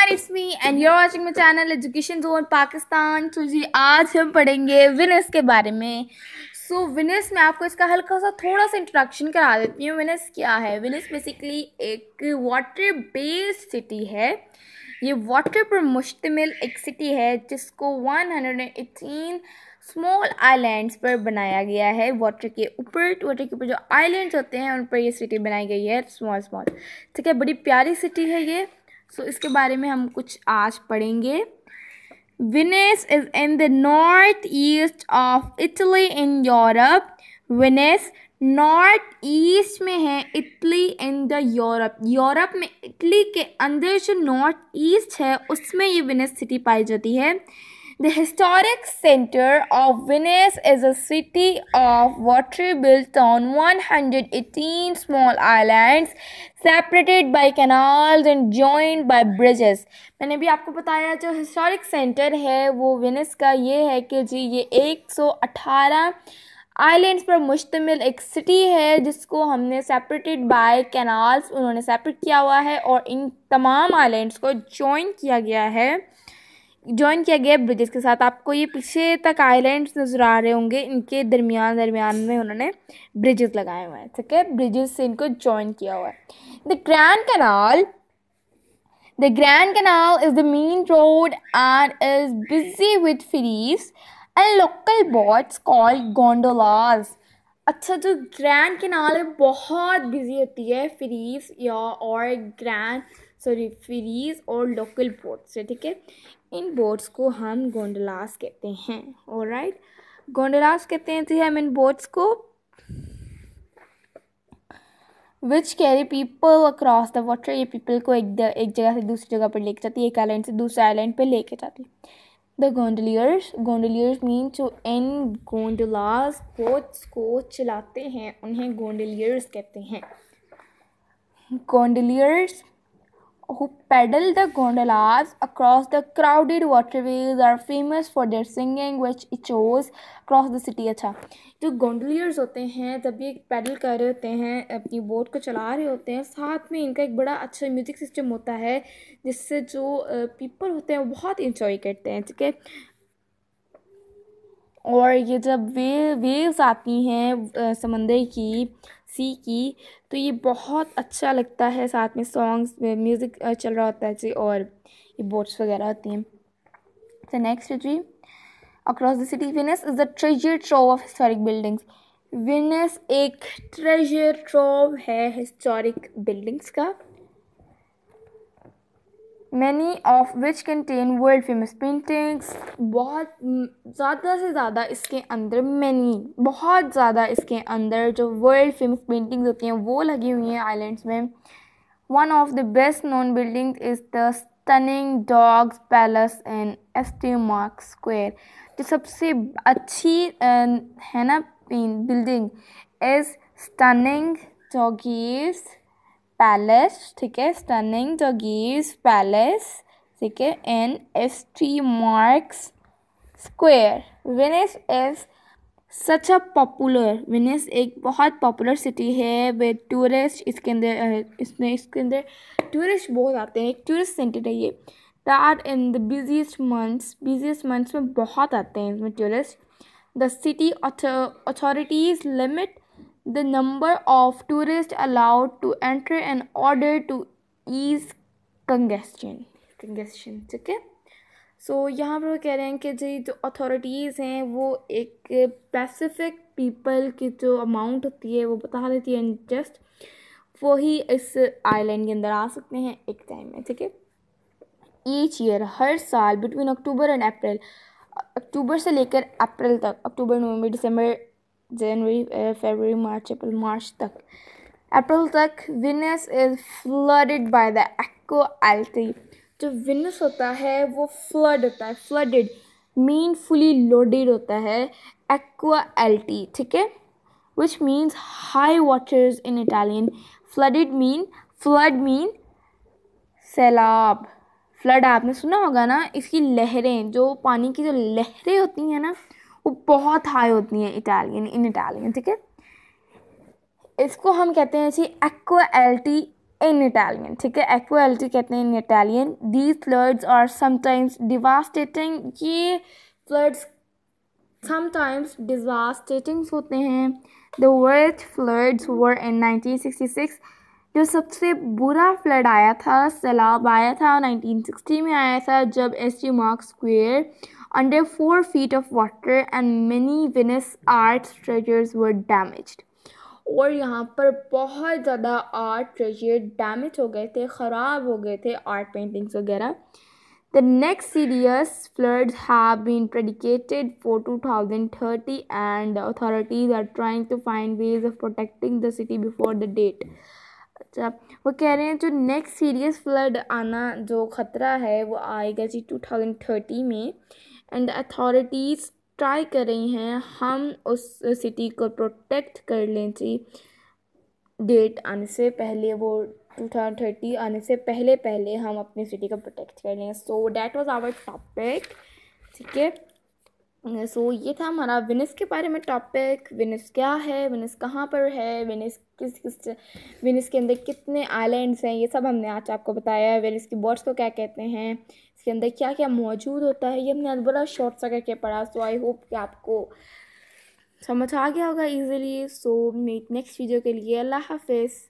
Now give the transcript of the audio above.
And you watching my channel education जो पाकिस्तान तो जी आज हम पढ़ेंगे विनस के बारे में सो so, विनस मैं आपको इसका हल्का सा थोड़ा सा इंट्रोडक्शन करा देती हूँ विनस क्या है विनस बेसिकली एक वाटर बेस्ड सिटी है ये वाटर पर मुश्तमिल एक सिटी है जिसको 118 स्मॉल आइलैंड्स पर बनाया गया है वाटर के ऊपर वाटर के ऊपर जो आइलैंड्स होते हैं उन पर ये सिटी बनाई गई है स्मॉल स्मॉल ठीक है बड़ी प्यारी सिटी है ये सो so, इसके बारे में हम कुछ आज पढ़ेंगे Venice is in the north east of Italy in Europe Venice north east में है Italy in the Europe Europe में इटली के अंदर जो नॉर्थ ईस्ट है उसमें ये विनेस सिटी पाई जाती है the historic centre of Venice is a city of city built on one hundred eighteen small islands separated by canals and join by bridges मैंने भी आपको बताया जो हिस्टोरिक सेंटर है वो विनेस का ये है कि जी ये एक सौ 118 आइलैंड्स पर मुश्तमिल एक सिटी है जिसको हमने सेपरेटेड बाय कैनाल्स उन्होंने सेपरेट किया हुआ है और इन तमाम आइलैंड्स को जॉइन किया गया है ज्वाइन किया गया ब्रिजेस के साथ आपको ये पीछे तक आइलैंड्स नज़र आ रहे होंगे इनके दरमियान दरमियान में उन्होंने ब्रिजेस लगाए हुए हैं ठीक है ब्रिजेस से इनको ज्वाइन किया हुआ है the grand canal the grand canal is the main road and is busy with ferries and local boats called gondolas अच्छा जो ग्रैंड कैनाल है बहुत बिजी होती है फ्रीज या और ग्रैंड सॉरी फ्रीज और लोकल बोट्स ठीक है इन बोट्स को हम गोंडलास कहते हैं और राइट गोंडलास कहते हैं तो हम इन बोट्स को which carry people across the water ये पीपल को एक एक जगह से दूसरी जगह पर लेके जाती है एक आइलैंड से दूसरे आइलैंड पर लेके जाती है द गोंडलियर्स गोंडलियर्स मीन जो इन गोंडलास बोट्स को चलाते हैं उन्हें गोंडलियर्स कहते हैं गोंडलियर्स who paddle the gondolas across the crowded waterways are famous for their singing which echoes across the city acha jo gondoliers hote hain jab ye paddle kar rahe hote hain apni boat ko chala rahe hote hain sath mein inka ek bada acha music system hota hai jisse jo people hote hain bahut enjoy karte hain theek hai और ये जब वे waves आती हैं समंदर की सी की तो ये बहुत अच्छा लगता है साथ में सॉन्ग्स म्यूज़िक चल रहा होता है जी और ये बोट्स वगैरह होती हैं तो नेक्स्ट जी across the city Venice is the treasure trove of historic buildings Venice एक ट्रेजर ट्रोव है हिस्टोरिक बिल्डिंग्स का many of which contain world famous paintings बहुत ज़्यादा से ज़्यादा इसके अंदर मैनी बहुत ज़्यादा इसके अंदर जो वर्ल्ड फेमस पेंटिंग्स होती हैं वो लगी हुई हैं आइलैंड्स में one of the best known building is the stunning Doge's palace in St Mark square जो सबसे अच्छी है ना building is stunning Doge's palace ठीक है स्टनिंग द पैलेस ठीक है in S T Mark's square Venice is such a popular Venice एक बहुत पॉपुलर सिटी है वे टूरिस्ट इसके अंदर इसमें इसके अंदर टूरिस्ट बहुत आते हैं एक टूरिस्ट सेंटर है ये that in the busiest months busiest months में बहुत आते हैं इसमें tourist the city authorities limit the number of tourists allowed to enter in order to ease congestion congestion ठीक है सो यहाँ पर वो कह रहे हैं कि जी जो अथॉरिटीज़ हैं वो एक पैसिफिक पीपल की जो अमाउंट होती है वो बता देती है जस्ट वो ही इस आइलैंड के अंदर आ सकते हैं एक टाइम में ठीक है ईच ईयर हर साल बिटवीन अक्टूबर एंड अप्रैल अक्टूबर से लेकर अप्रैल तक अक्टूबर नवंबर दिसंबर जनवरी फरवरी मार्च अप्रैल मार्च तक अप्रैल तक Venice is flooded by the एक्को एल्टी जो विनस होता है वो फ्लड होता है फ्लडेड मीन फुली लोडेड होता है एक्वा एल्टी ठीक है which means high waters in Italian flooded mean flood mean सैलाब फ्लड आपने सुना होगा ना इसकी लहरें जो पानी की जो लहरें होती हैं ना वो बहुत हाई होती हैं इटालियन इन इटालियन ठीक है इसको हम कहते हैं जी एक्वा एल्टी इन इटालियन ठीक है एक्वा एल्टी कहते हैं इन इटालियन दी फ्लड्स और समटाइम्स डिवास्टेटिंग ये फ्लड्स समटाइम्स डिवास्टेटिंग होते हैं the world floods were in 1966 जो सबसे बुरा फ्लड आया था सैलाब आया था 1960 में आया था जब S T Mark Square under four feet of water and many Venice art treasures were damaged. और यहाँ पर बहुत ज़्यादा आर्ट ट्रेजर डैमेज हो गए थे ख़राब हो गए थे आर्ट पेंटिंग्स वगैरह the next serious flood have been predicated for thirty and authorities are trying to find ways of protecting the city before the date अच्छा वो कह रहे हैं जो नेक्स्ट सीरियस फ्लड आना जो ख़तरा है वो आएगा जी टू थाउजेंड थर्टी में एंड अथॉरिटीज़ ट्राई कर रही हैं हम उस सिटी को प्रोटेक्ट कर लें जी डेट आने से पहले वो टू थाउजेंड थर्टी आने से पहले पहले हम अपनी सिटी को प्रोटेक्ट कर लें so that was our topic ठीक है सो so, ये था हमारा विनस के बारे में टॉपिक विनिस क्या है विनिस कहाँ पर है विनिस किस किस विनिस के अंदर कितने आइलैंड्स हैं ये सब हमने आज आपको बताया विनिस की बर्ड्स को क्या कहते हैं इसके अंदर क्या क्या मौजूद होता है ये हमने आज बड़ा शॉर्ट सा करके पढ़ा सो आई होप कि आपको समझ आ गया होगा easily so meet next video के लिए अल्लाह हाफिज़